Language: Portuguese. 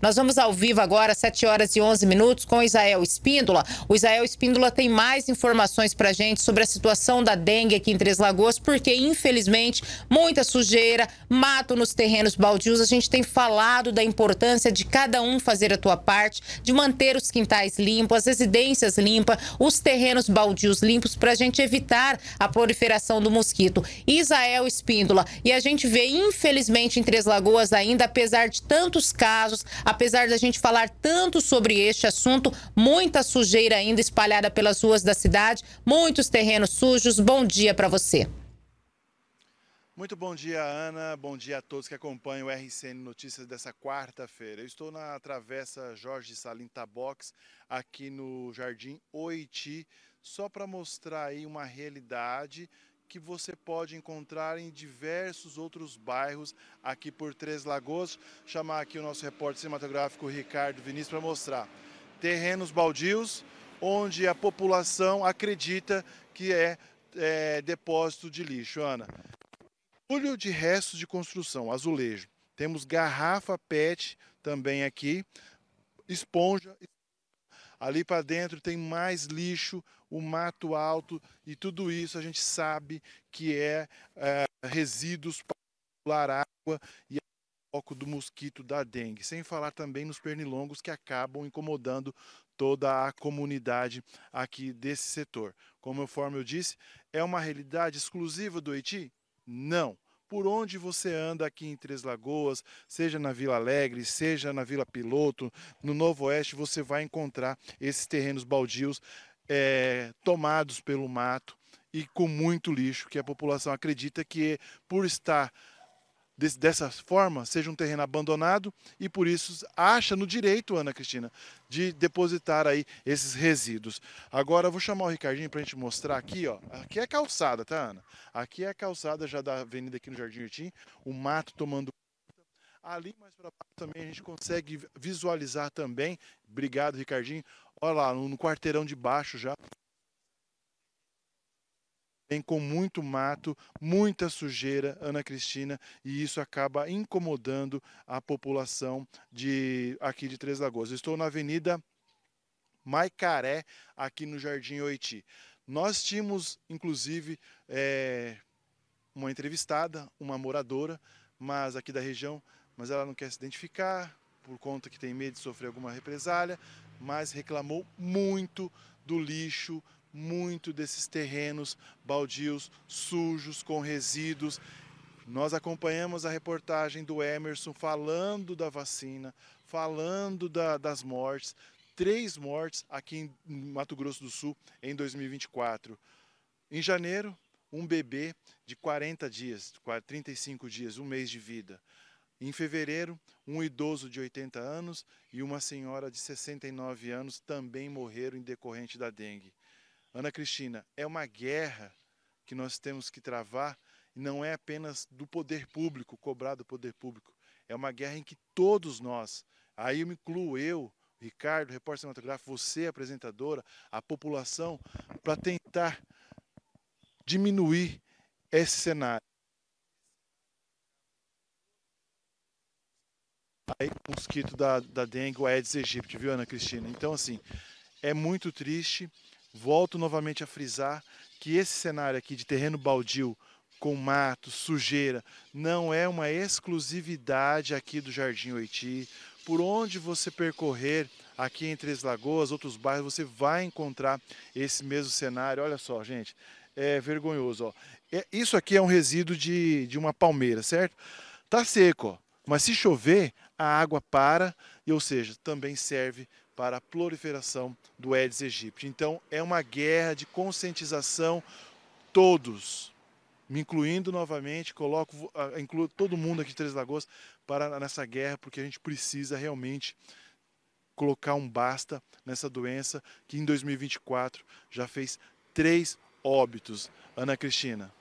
Nós vamos ao vivo agora, 7 horas e 11 minutos, com Isael Espíndola. O Isael Espíndola tem mais informações para gente sobre a situação da dengue aqui em Três Lagoas, porque, infelizmente, muita sujeira, mato nos terrenos baldios. A gente tem falado da importância de cada um fazer a sua parte, de manter os quintais limpos, as residências limpas, os terrenos baldios limpos, para a gente evitar a proliferação do mosquito. Isael Espíndola. E a gente vê, infelizmente, em Três Lagoas ainda, apesar de tantos casos, Apesar da gente falar tanto sobre este assunto, muita sujeira ainda espalhada pelas ruas da cidade, muitos terrenos sujos. Bom dia para você. Muito bom dia, Ana. Bom dia a todos que acompanham o RCN Notícias dessa quarta-feira. Eu estou na Travessa Jorge Salim Tabox, aqui no Jardim Oiti, só para mostrar aí uma realidade que você pode encontrar em diversos outros bairros aqui por Três Lagoas. Chamar aqui o nosso repórter cinematográfico Ricardo Vinícius para mostrar. Terrenos baldios, onde a população acredita que é, é depósito de lixo. Ana, julho de restos de construção, azulejo. Temos garrafa PET também aqui, esponja, Ali para dentro tem mais lixo, o mato alto e tudo isso a gente sabe que é, é resíduos para água e foco do mosquito da dengue, sem falar também nos pernilongos que acabam incomodando toda a comunidade aqui desse setor. Como eu disse, é uma realidade exclusiva do Haiti? Não por onde você anda aqui em Três Lagoas, seja na Vila Alegre, seja na Vila Piloto, no Novo Oeste, você vai encontrar esses terrenos baldios é, tomados pelo mato e com muito lixo, que a população acredita que por estar dessa forma, seja um terreno abandonado e por isso acha no direito, Ana Cristina, de depositar aí esses resíduos. Agora eu vou chamar o Ricardinho para a gente mostrar aqui, ó. Aqui é calçada, tá, Ana? Aqui é a calçada já da avenida aqui no Jardim Irtim, o mato tomando Ali mais para baixo também a gente consegue visualizar também. Obrigado, Ricardinho. Olha lá, no quarteirão de baixo já, vem com muito mato, muita sujeira, Ana Cristina, e isso acaba incomodando a população de aqui de Três Lagoas. estou na Avenida Maicaré, aqui no Jardim Oiti. Nós tínhamos, inclusive, é, uma entrevistada, uma moradora, mas aqui da região, mas ela não quer se identificar por conta que tem medo de sofrer alguma represália, mas reclamou muito do lixo muito desses terrenos baldios, sujos, com resíduos. Nós acompanhamos a reportagem do Emerson falando da vacina, falando da, das mortes, três mortes aqui em Mato Grosso do Sul em 2024. Em janeiro, um bebê de 40 dias, 35 dias, um mês de vida. Em fevereiro, um idoso de 80 anos e uma senhora de 69 anos também morreram em decorrente da dengue. Ana Cristina, é uma guerra que nós temos que travar, e não é apenas do poder público, cobrar do poder público. É uma guerra em que todos nós, aí eu me incluo eu, Ricardo, repórter cinematográfico, você, apresentadora, a população, para tentar diminuir esse cenário. Aí, o mosquito da, da dengue, o Aedes aegypti, viu, Ana Cristina? Então, assim, é muito triste. Volto novamente a frisar que esse cenário aqui de terreno baldio com mato, sujeira, não é uma exclusividade aqui do Jardim Oiti. Por onde você percorrer aqui em Três Lagoas, outros bairros, você vai encontrar esse mesmo cenário. Olha só, gente, é vergonhoso. Ó. É, isso aqui é um resíduo de, de uma palmeira, certo? Tá seco, ó, mas se chover, a água para, e, ou seja, também serve para a proliferação do Aedes aegypti. Então, é uma guerra de conscientização, todos, me incluindo novamente, coloco, ah, incluo todo mundo aqui de Três Lagoas para nessa guerra, porque a gente precisa realmente colocar um basta nessa doença que em 2024 já fez três óbitos. Ana Cristina.